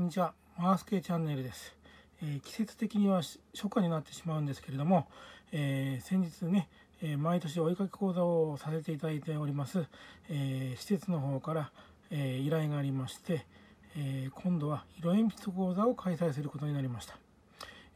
こんにちは。マースケチャンネルです、えー、季節的には初夏になってしまうんですけれども、えー、先日ね、えー、毎年お絵かき講座をさせていただいております、え施設の方から、え依頼がありまして、え今度は色鉛筆講座を開催することになりました。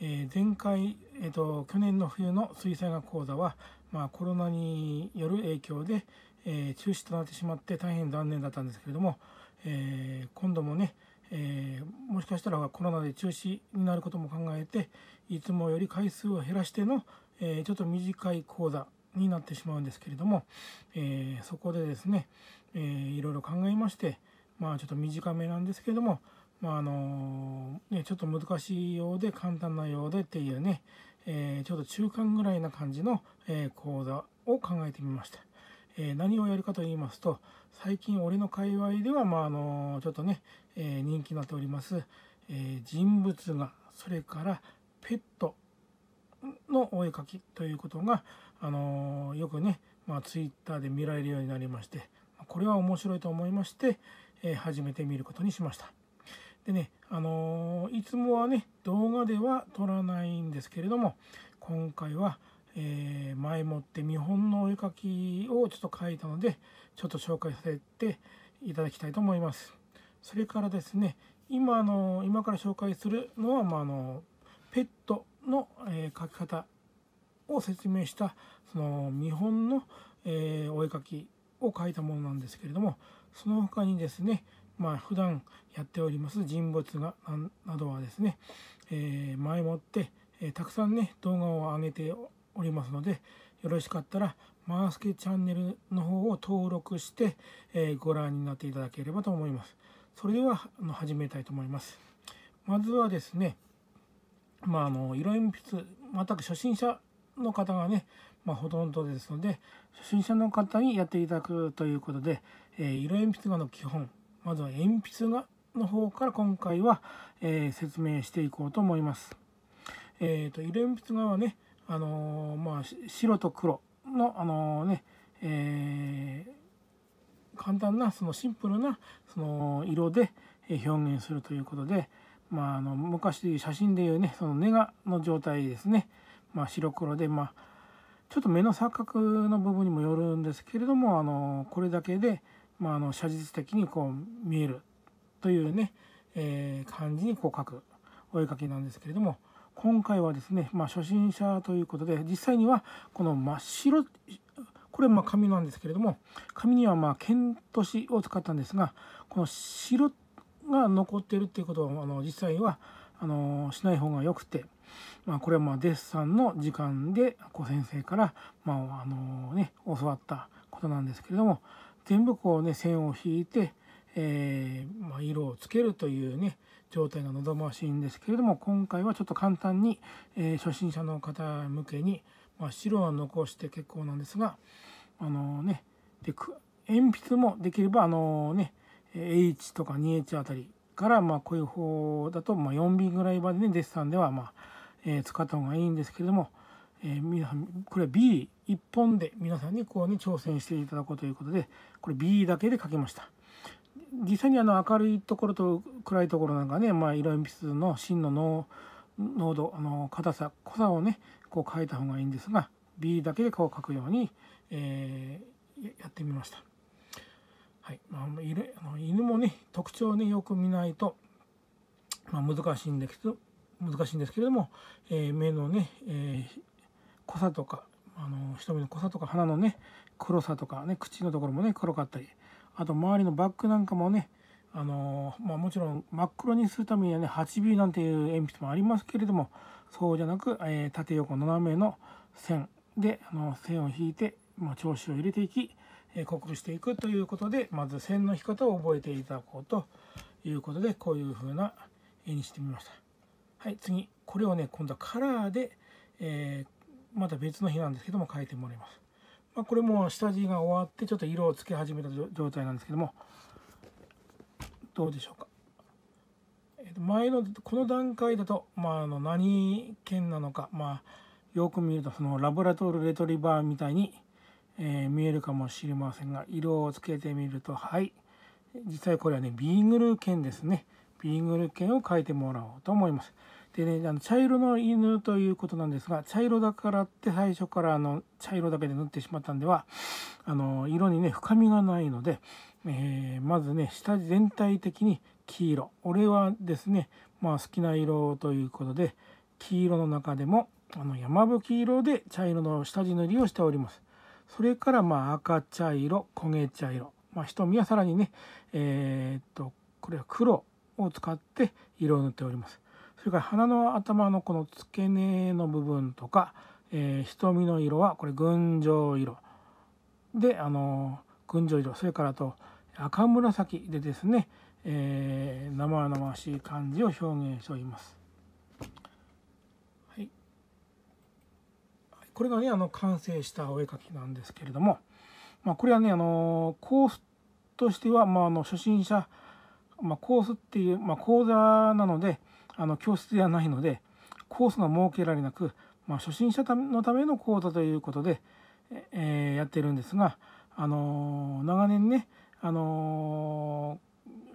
え前回、えーと、去年の冬の水彩画講座は、まあ、コロナによる影響で、え中止となってしまって大変残念だったんですけれども、え今度もね、えー、もしかしたらコロナで中止になることも考えていつもより回数を減らしての、えー、ちょっと短い講座になってしまうんですけれども、えー、そこでですね、えー、いろいろ考えまして、まあ、ちょっと短めなんですけれども、まああのね、ちょっと難しいようで簡単なようでっていうね、えちょっと中間ぐらいな感じの、え講座を考えてみました。えー、何をやるかと言いますと、最近俺の界隈では、まあ、あの、ちょっとね、えー、人気になっております、えー、人物画、それからペットのお絵描きということが、あのよくね、まあ、ツイッターで見られるようになりまして、これは面白いと思いまして、え始めてみることにしました。でね、あのいつもはね、動画では撮らないんですけれども、今回は、えー、前もって見本のお絵かきをちょっと描いたのでちょっと紹介させていただきたいと思います。それからですね今の今から紹介するのは、まあ、あのペットの、えー、描き方を説明したその見本の、えー、お絵描きを描いたものなんですけれどもその他にですねまあ普段やっております人物画などはですね、え前もって、えたくさんね動画を上げておりますので、よろしかったら、マースケチャンネルの方を登録して、えー、ご覧になっていただければと思います。それでは、あの始めたいと思います。まずはですね、まあ、あの、色鉛筆、全く初心者の方がね、まあ、ほとんどですので、初心者の方にやっていただくということで、えー、色鉛筆画の基本、まずは鉛筆画の方から今回は、えー、説明していこうと思います。えっ、ー、と、色鉛筆画はね、あのまあ、白と黒の、あのねえー、簡単なそのシンプルなその色で表現するということで、まあ、あの昔写真でいうねそのネガの状態ですね、まあ、白黒で、まあ、ちょっと目の錯覚の部分にもよるんですけれども、あのこれだけで、まあ、あの写実的にこう見えるというね、えー、感じにこう描くお絵かきなんですけれども。今回はですね、まあ、初心者ということで実際にはこの真っ白これまあ紙なんですけれども紙にはま剣市を使ったんですがこの白が残っているっていうことはあの実際はあのしない方がよくて、まあ、これはまあデッサンの時間でこう先生から、まああのね、教わったことなんですけれども全部こうね線を引いて、えー、まあ、色をつけるというね状態が望ましいんですけれども今回はちょっと簡単に、えー、初心者の方向けに、まあ、白は残して結構なんですがあのー、ねで鉛筆もできればあのね H とか 2H あたりからまあこういう方だとまあ 4B ぐらいまでねデッサンではまあえ使った方がいいんですけれどもえ皆さんこれは B1 本で皆さんにこうね挑戦していただこうということでこれ B だけで書きました。実際にあの明るいところと暗いところなんかね、まあ、色鉛筆の芯の濃濃度あの硬さ濃さをねこう書いた方がいいんですが B だけで顔を描くように、えー、やってみました。はいまあ、犬あの犬もね特徴をねよく見ないと、まあ、難しいんですけど難しいんですけれども、えー、目のね、えー、濃さとかあの瞳の濃さとか鼻のね黒さとかね口のところもね黒かったりあと周りのバッグなんかもねあのまあ、もちろん真っ黒にするためにはね 8B なんていう鉛筆もありますけれどもそうじゃなく、えー、縦横斜めの線であの線を引いて、まあ、調子を入れていき、えー、濃していくということでまず線の引き方を覚えていただこうということでこういう風な絵にしてみました。はい次これをね今度はカラーで、えー、また別の日なんですけども変えてもらいます。まあ、これも下地が終わってちょっと色をつけ始めた状態なんですけどもどうでしょうか、えと前のこの段階だと、まあ、あの何県なのか、まあ、よく見るとそのラブラトールレトリバーみたいに、えー、見えるかもしれませんが色をつけてみるとはい実際これはねビーグル犬ですねビーグル犬を描いてもらおうと思います。でね、あの茶色の犬ということなんですが、茶色だからって最初からあの茶色だけで塗ってしまったんでは、あの色にね、深みがないので、えー、まずね、下地全体的に黄色。俺はですね、まあ好きな色ということで、黄色の中でも、あの山吹色で茶色の下地塗りをしております。それからまあ赤茶色、焦げ茶色。まあ瞳はさらにね、えー、っと、これは黒を使って色を塗っております。それから鼻の頭のこの付け根の部分とか、えー、瞳の色はこれ群青色であの群青色それからと赤紫でですね、えー、生々しい感じを表現しております。はい、これがねあの完成したお絵描きなんですけれども、まあ、これはねあのコースとしては、まあ、あの初心者、まあ、コースっていう、まあ、講座なので、あの教室ではないのでコースが設けられなく、まあ、初心者のための講座ということで、えー、やってるんですが、あのー、長年ね、あの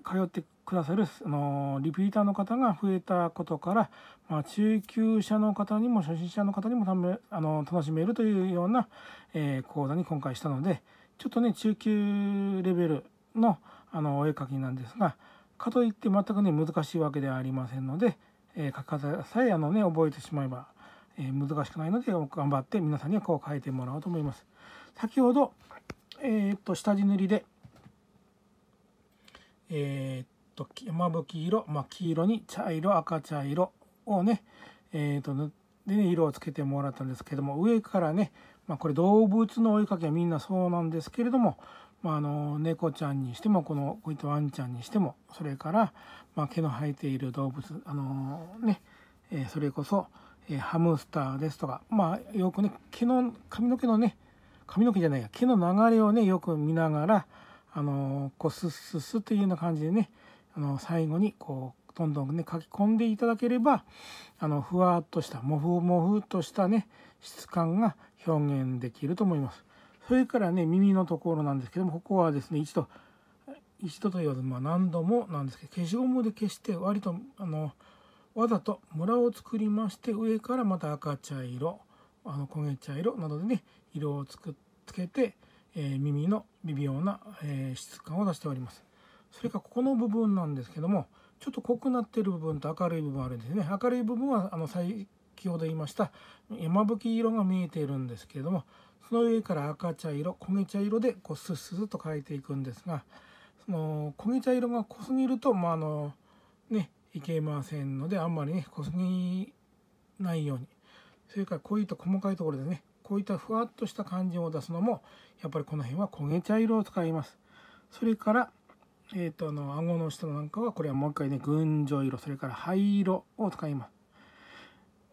ー、通ってくださる、あのリピーターの方が増えたことから、まあ、中級者の方にも初心者の方にもため、あの楽しめるというような、え講座に今回したのでちょっとね中級レベルのあのお絵かきなんですが、かといって全くね難しいわけではありませんので、えー、書き方さえあのね覚えてしまえば、えー、難しくないので頑張って皆さんにはこう書いてもらおうと思います。先ほど、えー、っと下地塗りで、えー、っと山吹色、まあ、黄色に茶色赤茶色をね、えっと塗ってでね色をつけてもらったんですけども上からね、まあ、これ動物の追いかけはみんなそうなんですけれどもまあ、あの猫ちゃんにしてもこのこういったワンちゃんにしてもそれから、まあ、毛の生えている動物あのね、えそれこそ、えハムスターですとか、まあ、よくね毛の髪の毛のね髪の毛じゃないや毛の流れをねよく見ながらあのこうスッスッスッというような感じでねあの最後にこうどんどんね書き込んでいただければあのふわっとしたもふもふっとしたね質感が表現できると思います。それからね耳のところなんですけどもここはですね一度一度と言わず、まあ、何度もなんですけど消しゴムで消して割とあのわざとムラを作りまして上からまた赤茶色あの焦げ茶色などでね色をつくつけて、えー、耳の微妙な、えー、質感を出しておりますそれからここの部分なんですけどもちょっと濃くなってる部分と明るい部分あるんですね明るい部分はあの先ほど言いました山吹色が見えているんですけれどもその上から赤茶色焦げ茶色でこうスッスッと変えていくんですがその焦げ茶色が濃すぎるとまああのねいけませんのであんまりね濃すぎないようにそれからこういった細かいところでねこういったふわっとした感じを出すのもやっぱりこの辺は焦げ茶色を使いますそれからえっ、ー、とあの顎の下なんかはこれはもう一回ね群青色それから灰色を使います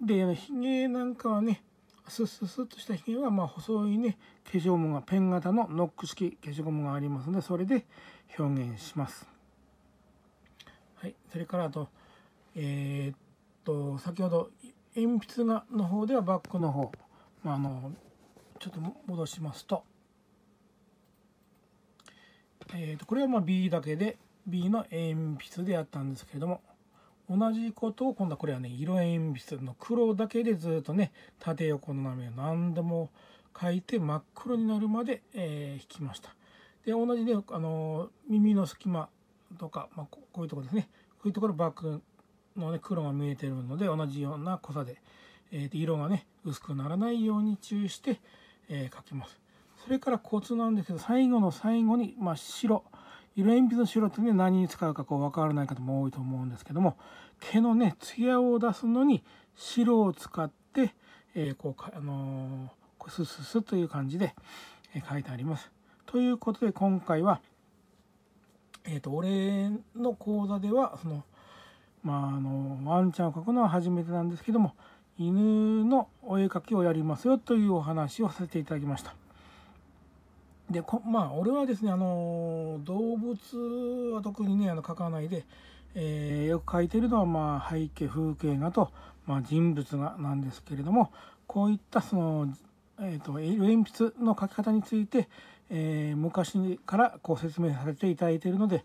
でひげなんかはねスッスッスッとしたひげはまあ細いね化粧もがペン型のノック式化粧ゴムがありますのでそれで表現します。はい、それからあとえー、っと先ほど鉛筆がの方ではバックの方、まあ、あのちょっと戻しますと,、えー、っとこれはまあ B だけで B の鉛筆でやったんですけれども同じことを今度はこれはね色鉛筆の黒だけでずっとね縦横の波を何度も描いて真っ黒になるまで、えー、引きました。で同じねあの耳の隙間とか、まあ、こういうとこですねこういうところバックの、ね、黒が見えてるので同じような濃さで、えー、色がね薄くならないように注意して、えー、描きます。それからコツなんですけど最後の最後に、まあ、白。色鉛筆の白ってね何に使うかこう分からない方も多いと思うんですけども毛のねツヤを出すのに白を使って、えー、こうあのー、スススという感じで、えー、書いてあります。ということで今回は、えーと、俺の講座ではその、まあ、あのワンちゃんを描くのは初めてなんですけども犬のお絵描きをやりますよというお話をさせていただきました。でまあ、俺はですね、あの動物は特にね、あの描かないで、えー、よく描いてるのは、まあ、背景、風景画と、まあ、人物画なんですけれども、こういったその、えーと、鉛筆の描き方について、えー、昔からこう説明させていただいているので、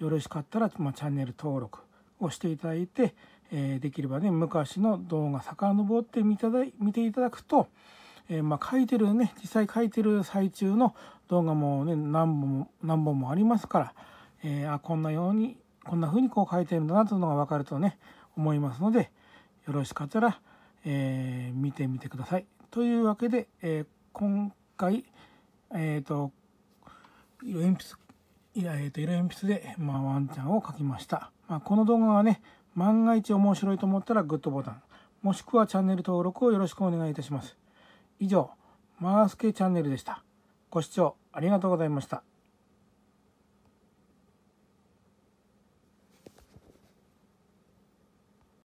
よろしかったら、まあ、チャンネル登録をしていただいて、えー、できればね、昔の動画遡って見ていただくと、えー、まあ書いてるね実際書いてる最中の動画もね何本も何本もありますから、えー、あこんなようにこんな風にこう書いてるんだなというのが分かるとね思いますのでよろしかったら、えー、見てみてください。というわけで、えー、今回えっ、ー、と色鉛筆いや、えー、と色鉛筆で、まあ、ワンちゃんを描きました。まあ、この動画がね万が一面白いと思ったらグッドボタンもしくはチャンネル登録をよろしくお願いいたします。以上、マースケチャンネルでした。ご視聴ありがとうございました。